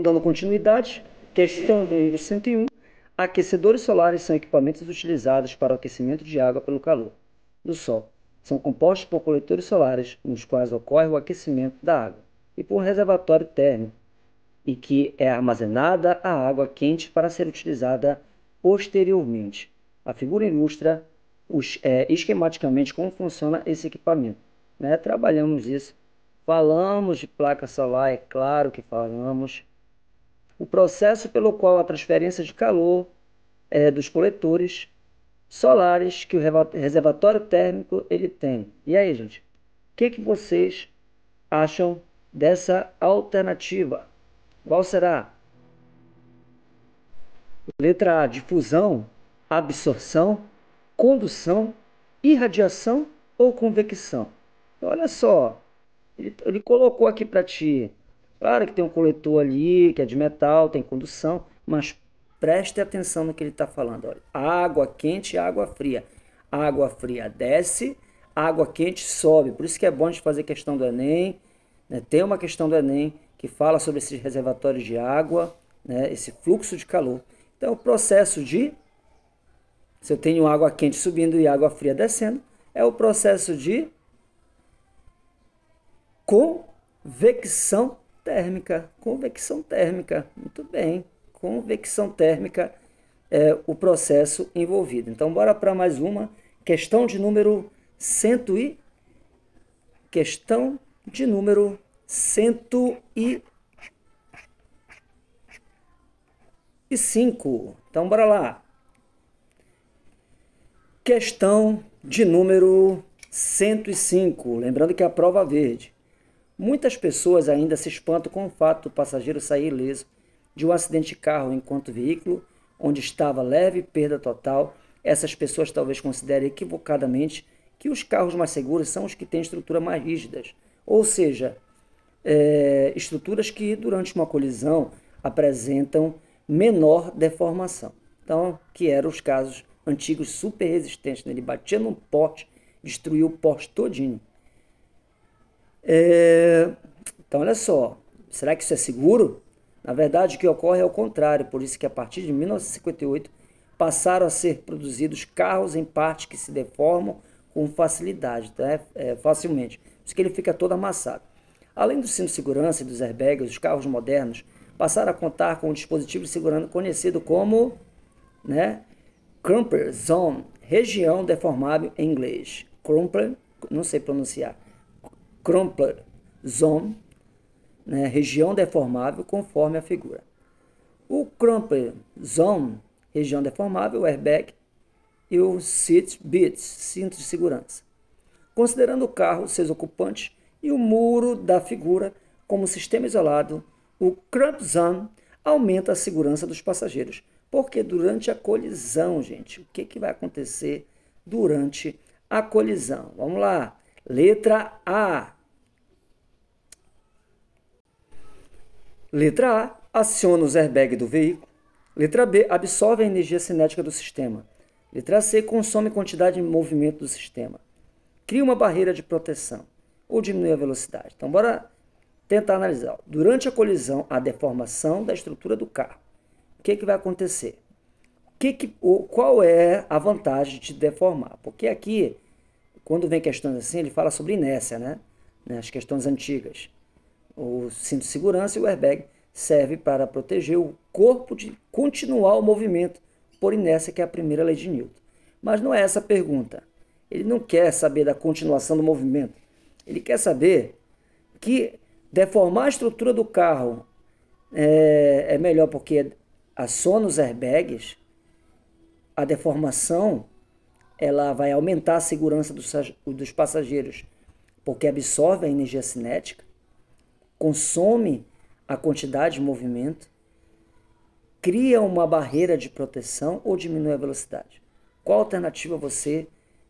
Dando continuidade, questão é 101. Aquecedores solares são equipamentos utilizados para o aquecimento de água pelo calor do Sol. São compostos por coletores solares, nos quais ocorre o aquecimento da água, e por reservatório térmico, e que é armazenada a água quente para ser utilizada posteriormente. A figura ilustra os, é, esquematicamente como funciona esse equipamento. Né? Trabalhamos isso. Falamos de placa solar, é claro que falamos o processo pelo qual a transferência de calor é, dos coletores solares que o reservatório térmico ele tem. E aí, gente, o que, que vocês acham dessa alternativa? Qual será? Letra A, difusão, absorção, condução, irradiação ou convecção? Olha só, ele, ele colocou aqui para ti Claro que tem um coletor ali, que é de metal, tem condução, mas preste atenção no que ele está falando. Olha, água quente e água fria. Água fria desce, água quente sobe. Por isso que é bom a gente fazer questão do Enem. Né? Tem uma questão do Enem que fala sobre esses reservatórios de água, né? esse fluxo de calor. Então, o processo de... Se eu tenho água quente subindo e água fria descendo, é o processo de convecção térmica, convecção térmica. Muito bem, convecção térmica é o processo envolvido. Então, bora para mais uma. Questão de número 100 e... Questão de número 105. Então, bora lá. Questão de número 105. Lembrando que é a prova verde. Muitas pessoas ainda se espantam com o fato do passageiro sair ileso de um acidente de carro enquanto veículo, onde estava leve perda total. Essas pessoas talvez considerem equivocadamente que os carros mais seguros são os que têm estruturas mais rígidas, ou seja, é, estruturas que durante uma colisão apresentam menor deformação. Então, que eram os casos antigos super resistentes, né? ele batia num poste, destruiu o poste todinho. É, então, olha só, será que isso é seguro? Na verdade, o que ocorre é o contrário, por isso que a partir de 1958 passaram a ser produzidos carros em parte que se deformam com facilidade, tá? É, é, facilmente, por isso que ele fica todo amassado. Além do cinto de segurança e dos airbags, os carros modernos passaram a contar com um dispositivo de segurança conhecido como né, Crumper Zone, região deformável em inglês. Crumper, não sei pronunciar. Crumpler Zone, né, região deformável, conforme a figura. O Crumpler Zone, região deformável, o airbag, e o seat belt, cinto de segurança. Considerando o carro, seus ocupantes e o muro da figura como sistema isolado, o Crump Zone aumenta a segurança dos passageiros. Porque durante a colisão, gente, o que, que vai acontecer durante a colisão? Vamos lá. Letra A. Letra A aciona os airbags do veículo. Letra B absorve a energia cinética do sistema. Letra C consome quantidade de movimento do sistema. Cria uma barreira de proteção ou diminui a velocidade. Então, bora tentar analisar. Durante a colisão, a deformação da estrutura do carro. O que, é que vai acontecer? O que, é que o qual é a vantagem de deformar? Porque aqui quando vem questões assim, ele fala sobre inércia, né? né? as questões antigas. O cinto de segurança e o airbag serve para proteger o corpo de continuar o movimento por inércia, que é a primeira lei de Newton. Mas não é essa a pergunta. Ele não quer saber da continuação do movimento. Ele quer saber que deformar a estrutura do carro é, é melhor porque aciona os airbags, a deformação ela vai aumentar a segurança dos, dos passageiros, porque absorve a energia cinética, consome a quantidade de movimento, cria uma barreira de proteção ou diminui a velocidade. Qual alternativa você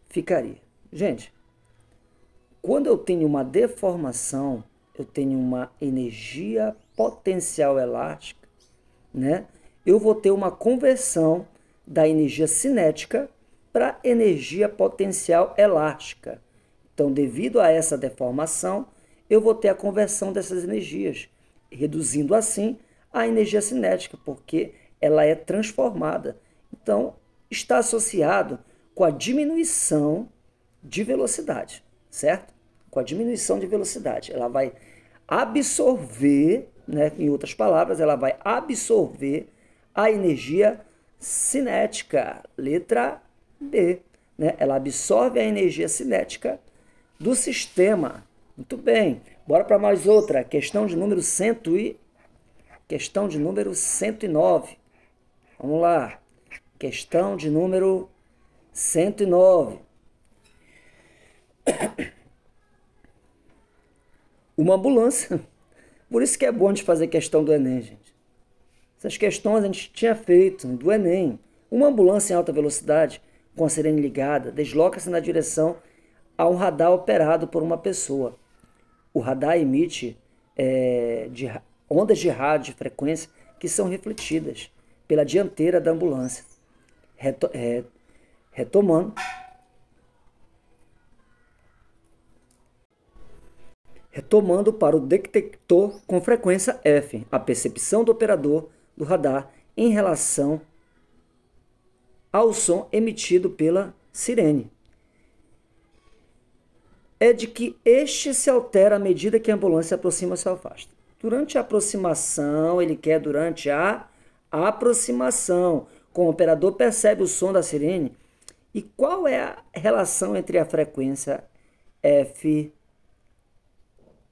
ficaria? Gente, quando eu tenho uma deformação, eu tenho uma energia potencial elástica, né? Eu vou ter uma conversão da energia cinética para energia potencial elástica. Então, devido a essa deformação, eu vou ter a conversão dessas energias, reduzindo assim a energia cinética, porque ela é transformada. Então, está associado com a diminuição de velocidade, certo? Com a diminuição de velocidade. Ela vai absorver, né, em outras palavras, ela vai absorver a energia cinética. Letra B. Né? Ela absorve a energia cinética do sistema. Muito bem. Bora para mais outra. Questão de número 100 e... Questão de número 109. Vamos lá. Questão de número 109. Uma ambulância. Por isso que é bom a gente fazer questão do Enem, gente. Essas questões a gente tinha feito do Enem. Uma ambulância em alta velocidade com a sirene ligada, desloca-se na direção a um radar operado por uma pessoa. O radar emite é, de, ondas de rádio de frequência que são refletidas pela dianteira da ambulância. Reto, é, retomando. Retomando para o detector com frequência F, a percepção do operador do radar em relação ao som emitido pela sirene. É de que este se altera à medida que a ambulância aproxima ou se afasta. Durante a aproximação, ele quer durante a aproximação, com o operador percebe o som da sirene e qual é a relação entre a frequência F,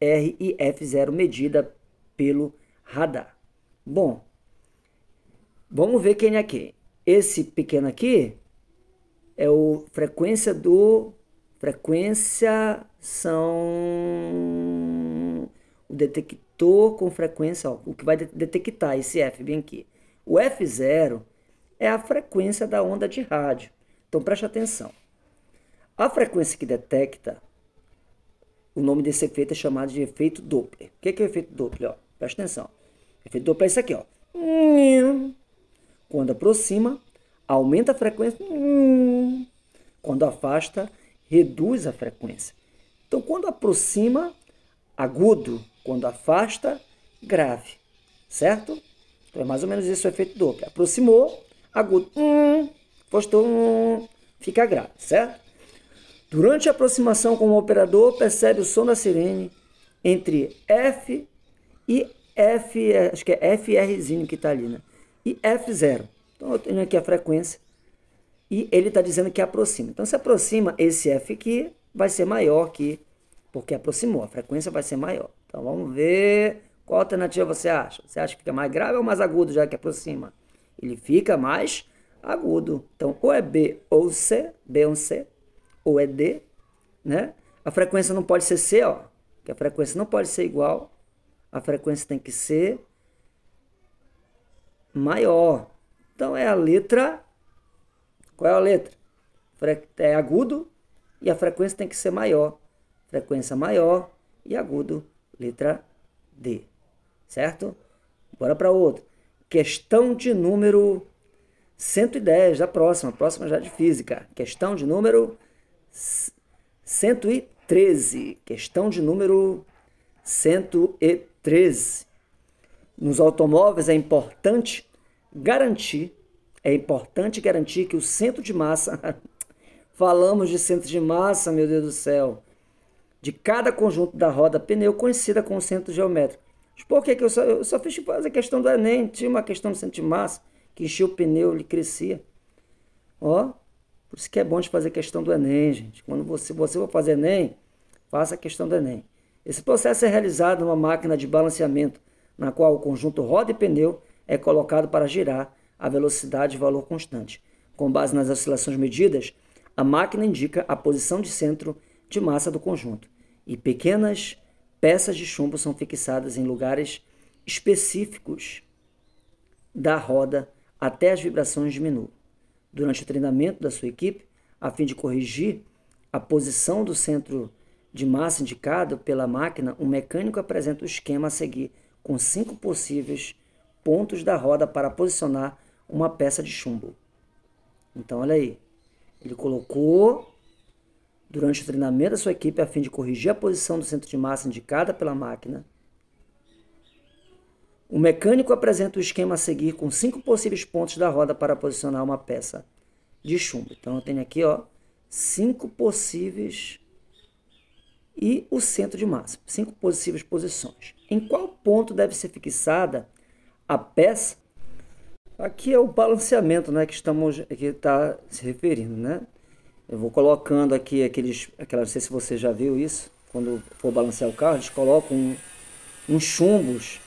R e F0 medida pelo radar. Bom, vamos ver quem é quem. Esse pequeno aqui é o frequência do frequência são o detector com frequência, ó, o que vai detectar esse F bem aqui. O F0 é a frequência da onda de rádio. Então preste atenção. A frequência que detecta, o nome desse efeito é chamado de efeito Doppler. O que é, que é o efeito Doppler? Ó? Presta atenção. O efeito Doppler é isso aqui, ó. Quando aproxima, aumenta a frequência. Hum. Quando afasta, reduz a frequência. Então, quando aproxima, agudo. Quando afasta, grave. Certo? Então, é mais ou menos esse o efeito Doppler. Aproximou, agudo. Hum. Afastou. Hum. Fica grave, certo? Durante a aproximação com o operador, percebe o som da sirene entre F e F, acho que é FRzinho que está ali, né? e F0. Então eu tenho aqui a frequência e ele está dizendo que aproxima. Então se aproxima, esse F aqui vai ser maior que, porque aproximou, a frequência vai ser maior. Então vamos ver qual alternativa você acha. Você acha que fica mais grave ou mais agudo já que aproxima? Ele fica mais agudo. Então ou é B ou C, B ou é C, ou é D, né? A frequência não pode ser C, ó, que a frequência não pode ser igual. A frequência tem que ser maior. Então é a letra. Qual é a letra? É agudo e a frequência tem que ser maior. Frequência maior e agudo, letra D. Certo? Bora para outra. Questão de número 110, da próxima. A próxima já é de física. Questão de número 113. Questão de número 113 nos automóveis é importante garantir, é importante garantir que o centro de massa, falamos de centro de massa, meu Deus do céu, de cada conjunto da roda pneu conhecida como centro geométrico. Por que, que eu, só, eu só fiz tipo, a questão do Enem? Tinha uma questão do centro de massa, que enchia o pneu, ele crescia. Ó, por isso que é bom de fazer questão do Enem, gente. Quando você, você for fazer Enem, faça a questão do Enem. Esse processo é realizado numa máquina de balanceamento na qual o conjunto roda e pneu é colocado para girar a velocidade e valor constante. Com base nas oscilações medidas, a máquina indica a posição de centro de massa do conjunto e pequenas peças de chumbo são fixadas em lugares específicos da roda até as vibrações diminuírem Durante o treinamento da sua equipe, a fim de corrigir a posição do centro de massa indicado pela máquina, um mecânico apresenta o esquema a seguir com cinco possíveis pontos da roda para posicionar uma peça de chumbo. Então, olha aí. Ele colocou durante o treinamento da sua equipe a fim de corrigir a posição do centro de massa indicada pela máquina. O mecânico apresenta o esquema a seguir com cinco possíveis pontos da roda para posicionar uma peça de chumbo. Então eu tenho aqui, ó, cinco possíveis e o centro de massa, cinco possíveis posições. Em qual ponto deve ser fixada a peça? Aqui é o balanceamento né, que estamos que está se referindo. Né? Eu vou colocando aqui aqueles. aquelas. não sei se você já viu isso. Quando for balancear o carro, eles colocam um, uns chumbos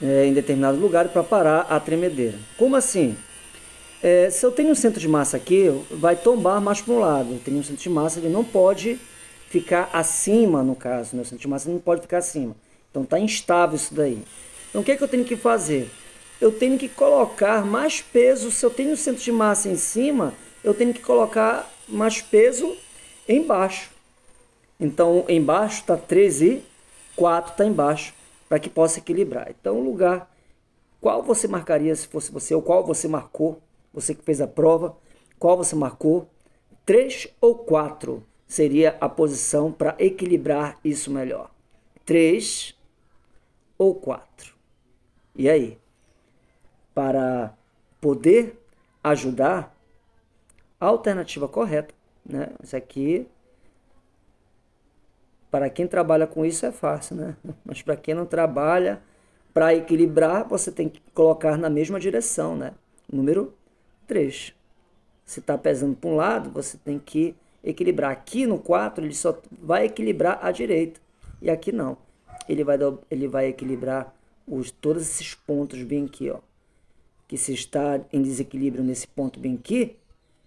é, em determinado lugar para parar a tremedeira. Como assim? É, se eu tenho um centro de massa aqui, vai tombar mais para um lado. Eu tenho um centro de massa, ele não pode ficar acima, no caso. Meu né? centro de massa não pode ficar acima. Então está instável isso daí. Então o que, é que eu tenho que fazer? Eu tenho que colocar mais peso. Se eu tenho o centro de massa em cima, eu tenho que colocar mais peso embaixo. Então embaixo está 13 e 4 está embaixo, para que possa equilibrar. Então o lugar, qual você marcaria se fosse você, ou qual você marcou, você que fez a prova, qual você marcou, 3 ou 4 seria a posição para equilibrar isso melhor. 3, ou quatro. E aí? Para poder ajudar, a alternativa correta, né? Isso aqui, para quem trabalha com isso é fácil, né? Mas para quem não trabalha, para equilibrar, você tem que colocar na mesma direção, né? Número 3. Se está pesando para um lado, você tem que equilibrar. Aqui no 4, ele só vai equilibrar à direita. E aqui não ele vai, ele vai equilibrar os, todos esses pontos bem aqui, ó. Que se está em desequilíbrio nesse ponto bem aqui,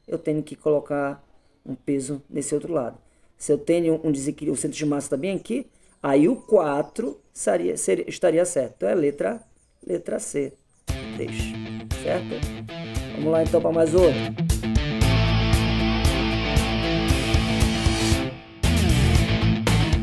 eu tenho que colocar um peso nesse outro lado. Se eu tenho um desequilíbrio, o centro de massa está bem aqui, aí o 4 seria, seria, estaria certo. Então é letra, letra C. Deixa, certo? Vamos lá então para mais outro.